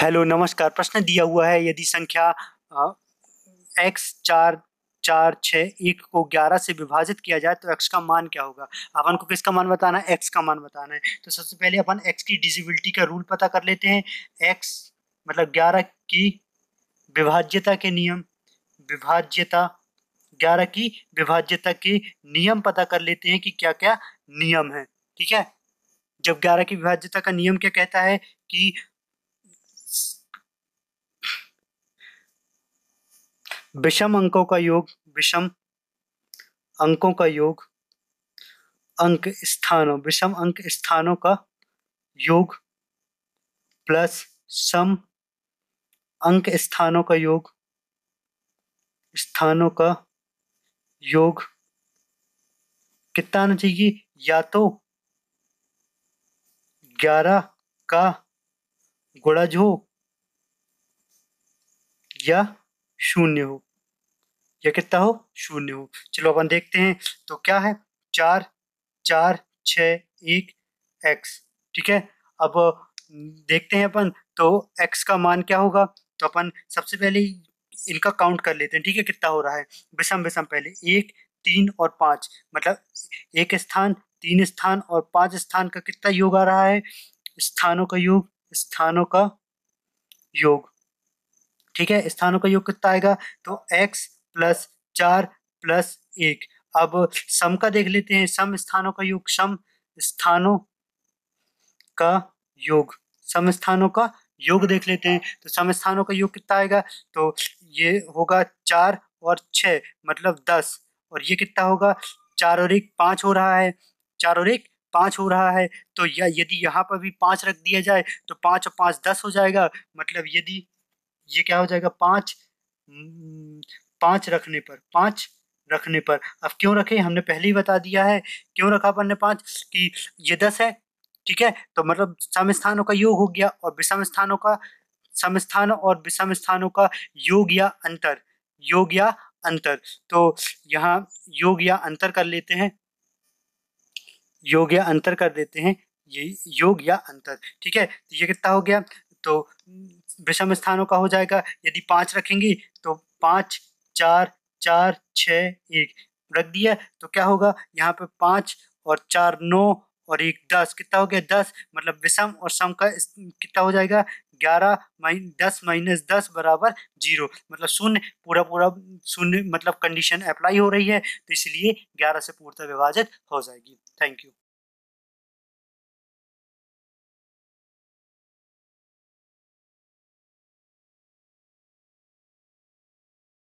hello नमस्कार प्रश्न दिया हुआ है यदि संख्या एक्स चार चार छः एक को ग्यारह से विभाजित किया जाए तो एक्स का मान क्या होगा अपन को किसका मान बताना है एक्स का मान बताना है तो सबसे पहले अपन एक्स की डिजिबिलिटी का रूल पता कर लेते हैं एक्स मतलब ग्यारह की विभाज्यता के नियम विभाज्यता ग्यारह की विभाज्यता के नियम पता कर लेते हैं कि क्या क्या नियम है ठीक है जब ग्यारह की विभाज्यता का नियम क्या कहता है कि विषम अंकों का योग विषम अंकों का योग अंक स्थानों विषम अंक स्थानों का योग प्लस सम अंक स्थानों का योग स्थानों का योग कितना आना चाहिए या तो ग्यारह का गुणज हो या शून्य हो यह कितना हो शून्य हो चलो अपन देखते हैं तो क्या है चार चार छ एक एक्स ठीक है अब देखते हैं अपन तो एक्स का मान क्या होगा तो अपन सबसे पहले इनका काउंट कर लेते हैं ठीक है कितना हो रहा है विषम विषम पहले एक तीन और पाँच मतलब एक स्थान तीन स्थान और पांच स्थान का कितना योग आ रहा है स्थानों का योग स्थानों का योग ठीक है स्थानों का योग कितना आएगा तो एक्स प्लस चार प्लस एक अब सम का देख लेते हैं सम स्थानों का योग सम स्थानों का योग सम स्थानों का योग देख लेते हैं तो सम स्थानों का योग कितना आएगा तो ये होगा चार और छ मतलब दस और ये कितना होगा चार और एक पाँच हो रहा है चार और एक पाँच हो रहा है तो यदि यहाँ पर भी पाँच रख दिया जाए तो पाँच और पाँच दस हो जाएगा मतलब यदि ये क्या हो जाएगा पांच हम्म, पांच रखने पर पांच रखने पर अब क्यों रखे हमने पहले ही बता दिया है क्यों रखा अपन ने पांच कि ये दस है ठीक है तो मतलब सम स्थानों का योग हो गया और विषम स्थानों का सम स्थान और विषम स्थानों का योग या अंतर योग या अंतर तो यहाँ योग या अंतर कर लेते हैं योग या अंतर कर देते हैं ये योग या अंतर ठीक है तो ये कितना हो गया तो विषम स्थानों का हो जाएगा यदि पाँच रखेंगी तो पाँच चार चार छ एक रख दिया तो क्या होगा यहाँ पे पाँच और चार नौ और एक दस कितना हो गया दस मतलब विषम और सम का कितना हो जाएगा ग्यारह माइन दस माइनस दस बराबर जीरो मतलब शून्य पूरा पूरा शून्य मतलब कंडीशन अप्लाई हो रही है तो इसलिए ग्यारह से पूर्णतः विभाजित हो जाएगी थैंक यू